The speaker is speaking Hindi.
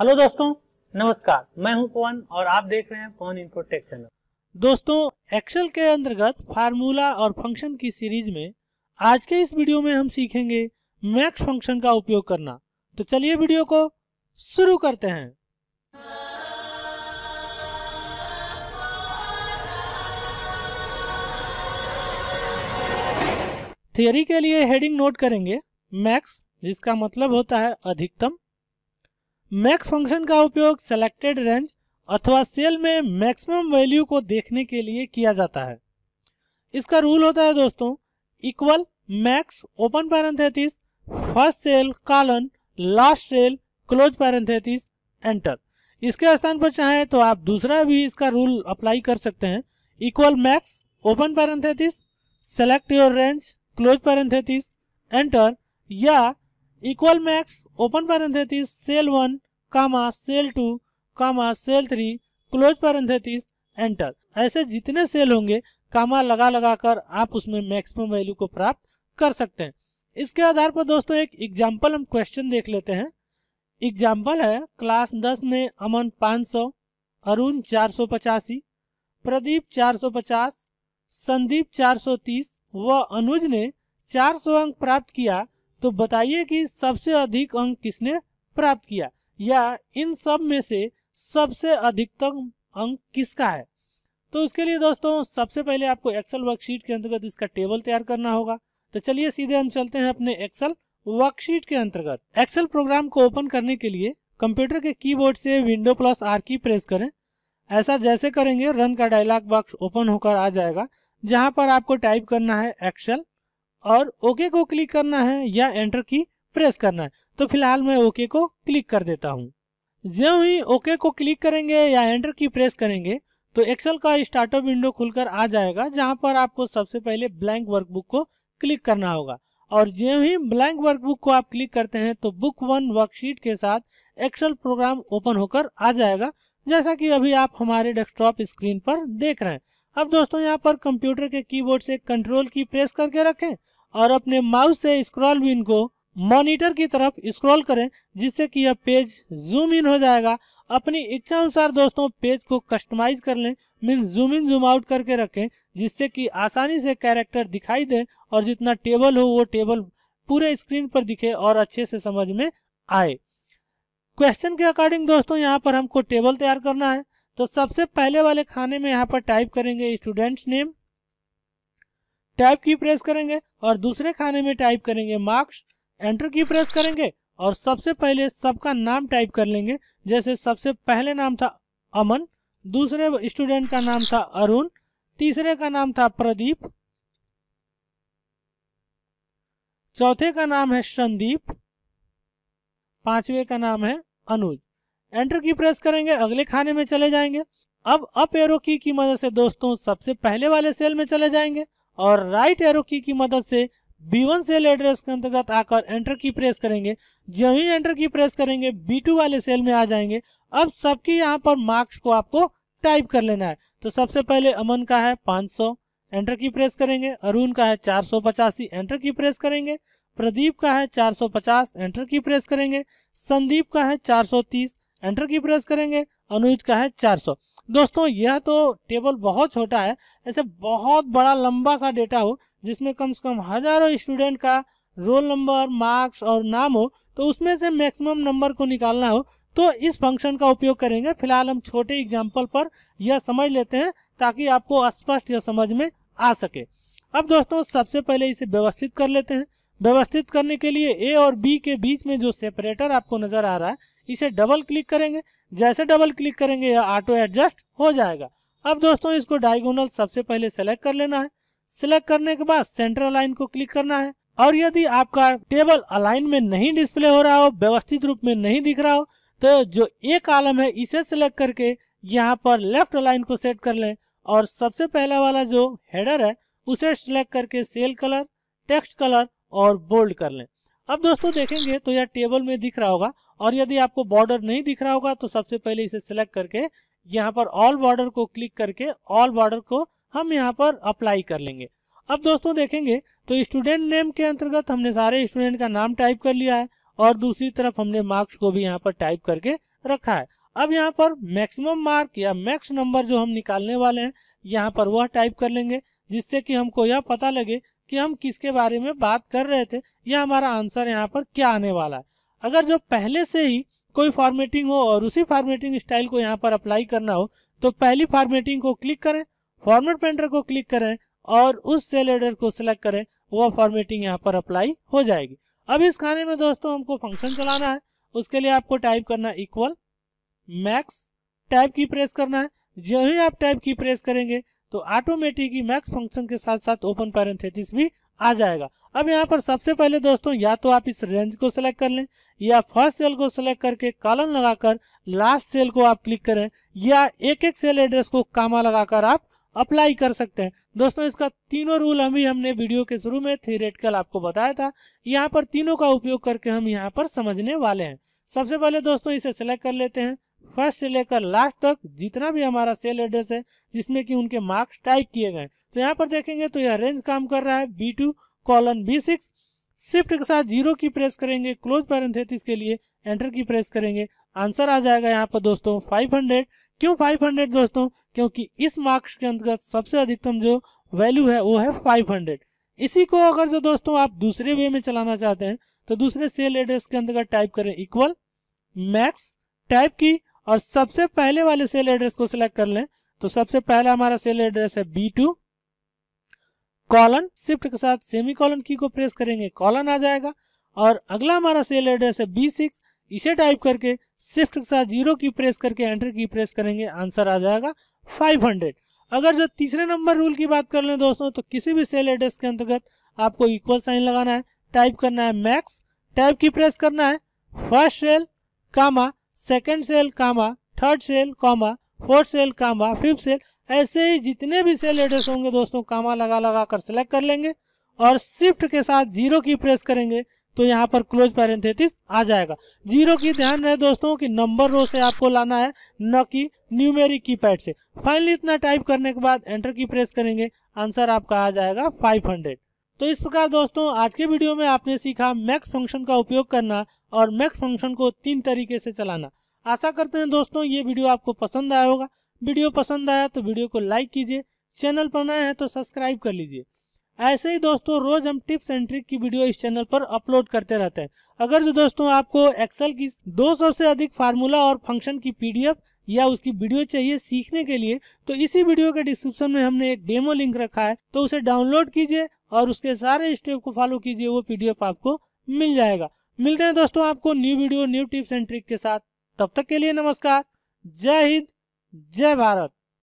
हेलो दोस्तों नमस्कार मैं हूं पवन और आप देख रहे हैं पवन इन्फोटेक चैनल दोस्तों एक्सेल के अंतर्गत फार्मूला और फंक्शन की सीरीज में आज के इस वीडियो में हम सीखेंगे मैक्स फंक्शन का उपयोग करना तो चलिए वीडियो को शुरू करते हैं थियोरी के लिए हेडिंग नोट करेंगे मैक्स जिसका मतलब होता है अधिकतम मैक्स फंक्शन का उपयोग सेलेक्टेड रेंज अथवा सेल में मैक्सिमम वैल्यू को देखने के लिए किया जाता है इसका रूल होता है दोस्तों equal max open parenthesis first cell colon last cell close parenthesis enter इसके स्थान पर चाहें तो आप दूसरा भी इसका रूल अप्लाई कर सकते हैं equal max open parenthesis select your range close parenthesis enter या equal max open parenthesis cell one comma cell two comma cell three close parenthesis enter ऐसे जितने सेल होंगे कामा लगा लगा कर आप उसमें मैक्सिमम वैल्यू को प्राप्त कर सकते हैं इसके आधार पर दोस्तों एक एग्जाम्पल हम क्वेश्चन देख लेते हैं एग्जाम्पल है क्लास दस में अमन पांच सौ अरुण चार सौ पचासी प्रदीप चार सौ पचास संदीप चार सौ तीस व अनुज ने चार सौ अंक प्राप्त किया तो बताइए कि सबसे अधिक अंक किसने प्राप्त किया या इन सब में से सबसे अधिकतम अंक किसका है तो उसके लिए दोस्तों सबसे पहले आपको एक्सेल वर्कशीट के अंतर्गत इसका टेबल तैयार करना होगा तो चलिए सीधे हम चलते हैं अपने एक्सेल वर्कशीट के अंतर्गत एक्सेल प्रोग्राम को ओपन करने के लिए कंप्यूटर के कीबोर्ड से window plus R key press करें ऐसा जैसे करेंगे रन का डायलॉग बॉक्स ओपन होकर आ जाएगा जहां पर आपको टाइप करना है एक्सेल और ओके को क्लिक करना है या एंटर की प्रेस करना है तो फिलहाल मैं ओके को क्लिक कर देता हूँ जो ही ओके को क्लिक करेंगे या एंटर की प्रेस करेंगे तो एक्सेल का स्टार्टअप विंडो खुलकर आ जाएगा जहां पर आपको सबसे पहले ब्लैंक वर्कबुक को क्लिक करना होगा और जो ही ब्लैंक वर्कबुक को आप क्लिक करते हैं तो बुक वन वर्कशीट के साथ एक्सेल प्रोग्राम ओपन होकर आ जाएगा जैसा कि अभी आप हमारे डेस्कटॉप स्क्रीन पर देख रहे हैं अब दोस्तों यहाँ पर कंप्यूटर के कीबोर्ड से कंट्रोल की प्रेस करके रखें और अपने माउस से स्क्रॉल विन को मॉनिटर की तरफ स्क्रॉल करें जिससे कि यह पेज जूम इन हो जाएगा अपनी इच्छा अनुसार दोस्तों पेज को कस्टमाइज कर लें mean zoom in zoom out करके रखें जिससे कि आसानी से कैरेक्टर दिखाई दे और जितना टेबल हो वो टेबल पूरे स्क्रीन पर दिखे और अच्छे से समझ में आए क्वेश्चन के अकॉर्डिंग दोस्तों यहाँ पर हमको टेबल तैयार करना है तो सबसे पहले वाले खाने में यहाँ पर टाइप करेंगे students name type key press करेंगे और दूसरे खाने में टाइप करेंगे मार्क्स एंटर की प्रेस करेंगे और सबसे पहले सबका नाम टाइप कर लेंगे जैसे सबसे पहले नाम था अमन दूसरे स्टूडेंट का नाम था अरुण तीसरे का नाम था प्रदीप चौथे का नाम है संदीप पांचवे का नाम है अनुज एंटर की प्रेस करेंगे अगले खाने में चले जाएंगे अब अप एरो की की मदद से दोस्तों सबसे पहले वाले सेल में चले जाएंगे और राइट एरो की की मदद से B1 सेल एड्रेस के अंतर्गत आकर एंटर की प्रेस करेंगे जब ही एंटर की प्रेस करेंगे B2 वाले सेल में आ जाएंगे अब सबके यहाँ पर मार्क्स को आपको टाइप कर लेना है तो सबसे पहले अमन का है 500 एंटर की प्रेस करेंगे अरुण का है चार एंटर की प्रेस करेंगे प्रदीप का है 450 एंटर की प्रेस करेंगे संदीप का है 430 एंटर की प्रेस करेंगे अनुज का है 400 दोस्तों यह तो टेबल बहुत छोटा है ऐसे बहुत बड़ा लंबा सा डेटा हो जिसमें कम से कम हजारों स्टूडेंट का रोल नंबर मार्क्स और नाम हो तो उसमें से मैक्सिमम नंबर को निकालना हो तो इस फंक्शन का उपयोग करेंगे फिलहाल हम छोटे एग्जाम्पल पर यह समझ लेते हैं ताकि आपको स्पष्ट यह समझ में आ सके अब दोस्तों सबसे पहले इसे व्यवस्थित कर लेते हैं व्यवस्थित करने के लिए ए और बी के बीच में जो सेपरेटर आपको नजर आ रहा है इसे डबल क्लिक करेंगे जैसे डबल क्लिक करेंगे यह ऑटो एडजस्ट हो जाएगा अब दोस्तों इसको डायगोनल सबसे पहले सेलेक्ट कर लेना है सिलेक्ट करने के बाद सेंटर लाइन को क्लिक करना है और यदि आपका टेबल अलाइन में नहीं डिस्प्ले हो रहा हो व्यवस्थित रूप में नहीं दिख रहा हो तो जो ए कॉलम है इसे सिलेक्ट करके यहाँ पर लेफ्ट अलाइन को सेट कर लें और सबसे पहला वाला जो हेडर है उसे सिलेक्ट करके सेल कलर टेक्स्ट कलर और बोल्ड कर लें अब दोस्तों देखेंगे तो यह टेबल में दिख रहा होगा और यदि आपको बॉर्डर नहीं दिख रहा होगा तो सबसे पहले इसे सिलेक्ट करके यहाँ पर ऑल बॉर्डर को क्लिक करके ऑल बॉर्डर को हम यहाँ पर अप्लाई कर लेंगे अब दोस्तों देखेंगे तो स्टूडेंट नेम के अंतर्गत हमने सारे स्टूडेंट का नाम टाइप कर लिया है और दूसरी तरफ हमने मार्क्स को भी यहाँ पर टाइप करके रखा है अब यहाँ पर मैक्सिमम मार्क या मैक्स नंबर जो हम निकालने वाले हैं यहाँ पर वह टाइप कर लेंगे जिससे कि हमको यह पता लगे कि हम किसके बारे में बात कर रहे थे या हमारा आंसर यहाँ पर क्या आने वाला है अगर जो पहले से ही कोई फॉर्मेटिंग हो और उसी फॉर्मेटिंग स्टाइल को यहाँ पर अप्लाई करना हो तो पहली फॉर्मेटिंग को क्लिक करें फॉर्मेट प्रिंटर को क्लिक करें और उस सेल एडर को सिलेक्ट करें वो फॉर्मेटिंग यहाँ पर अप्लाई हो जाएगी अब इस खाने में दोस्तों हमको फंक्शन चलाना है उसके लिए आपको टाइप करना equal max type key press करना है जो ही आप टाइप की प्रेस करेंगे तो ऑटोमेटिक ही मैक्स फंक्शन के साथ साथ ओपन पैरेंथेटिस भी आ जाएगा अब यहाँ पर सबसे पहले दोस्तों या तो आप इस रेंज को सिलेक्ट कर लें या फर्स्ट सेल को सिलेक्ट करके कॉलम लगाकर लास्ट सेल को आप क्लिक करें या एक एक सेल एड्रेस को कामा लगाकर आप अप्लाई कर सकते हैं दोस्तों इसका तीनों रूल अभी हमने वीडियो के शुरू में थियोरेटिकल आपको बताया था यहाँ पर तीनों का उपयोग करके हम यहाँ पर समझने वाले हैं सबसे पहले दोस्तों इसे सिलेक्ट कर लेते हैं फर्स्ट से लेकर लास्ट तक जितना भी हमारा सेल एड्रेस है जिसमें कि उनके मार्क्स टाइप किए गए तो यहाँ पर देखेंगे तो यह रेंज काम कर रहा है B two colon B six shift के साथ जीरो की प्रेस करेंगे क्लोज पैरेंथेटिस के लिए एंटर की प्रेस करेंगे आंसर आ जाएगा यहाँ पर दोस्तों 500 क्यों 500 दोस्तों क्योंकि इस मार्क्स के अंतर्गत सबसे अधिकतम जो वैल्यू है वो है फाइव इसी को अगर जो दोस्तों आप दूसरे वे में चलाना चाहते हैं तो दूसरे सेल एड्रेस के अंतर्गत टाइप करें इक्वल मैक्स टाइप की और सबसे पहले वाले सेल एड्रेस को सिलेक्ट कर लें तो सबसे पहला हमारा सेल एड्रेस है बी टू कॉलन शिफ्ट के साथ सेमी कॉलन की को प्रेस करेंगे कॉलन आ जाएगा और अगला हमारा सेल एड्रेस है बी सिक्स इसे टाइप करके शिफ्ट के साथ जीरो की प्रेस करके एंटर की प्रेस करेंगे आंसर आ जाएगा 500 अगर जो तीसरे नंबर रूल की बात कर लें दोस्तों तो किसी भी सेल एड्रेस के अंतर्गत आपको इक्वल साइन लगाना है टाइप करना है मैक्स टाइप की प्रेस करना है first cell comma second cell comma third cell comma fourth cell comma fifth cell ऐसे ही जितने भी सेल एड्रेस होंगे दोस्तों कामा लगा लगा कर सेलेक्ट कर लेंगे और शिफ्ट के साथ जीरो की प्रेस करेंगे तो यहाँ पर क्लोज पैरेंथेटिस आ जाएगा जीरो की ध्यान रहे दोस्तों कि नंबर रो से आपको लाना है न कि न्यूमेरिक की पैड से फाइनली इतना टाइप करने के बाद एंटर की प्रेस करेंगे आंसर आपका आ जाएगा 500 तो इस प्रकार दोस्तों आज के वीडियो में आपने सीखा मैक्स फंक्शन का उपयोग करना और मैक्स फंक्शन को तीन तरीके से चलाना आशा करते हैं दोस्तों ये वीडियो आपको पसंद आया होगा वीडियो पसंद आया तो वीडियो को लाइक कीजिए चैनल पर नए हैं तो सब्सक्राइब कर लीजिए ऐसे ही दोस्तों रोज हम टिप्स एंड ट्रिक की वीडियो इस चैनल पर अपलोड करते रहते हैं अगर जो दोस्तों आपको एक्सेल की 200 से अधिक फार्मूला और फंक्शन की पीडीएफ या उसकी वीडियो चाहिए सीखने के लिए तो इसी वीडियो के डिस्क्रिप्शन में हमने एक डेमो लिंक रखा है तो उसे डाउनलोड कीजिए और उसके सारे स्टेप को फॉलो कीजिए वो पीडीएफ आपको मिल जाएगा मिलते हैं दोस्तों आपको new video new tips and trick के साथ तब तक के लिए नमस्कार जय हिंद जय भारत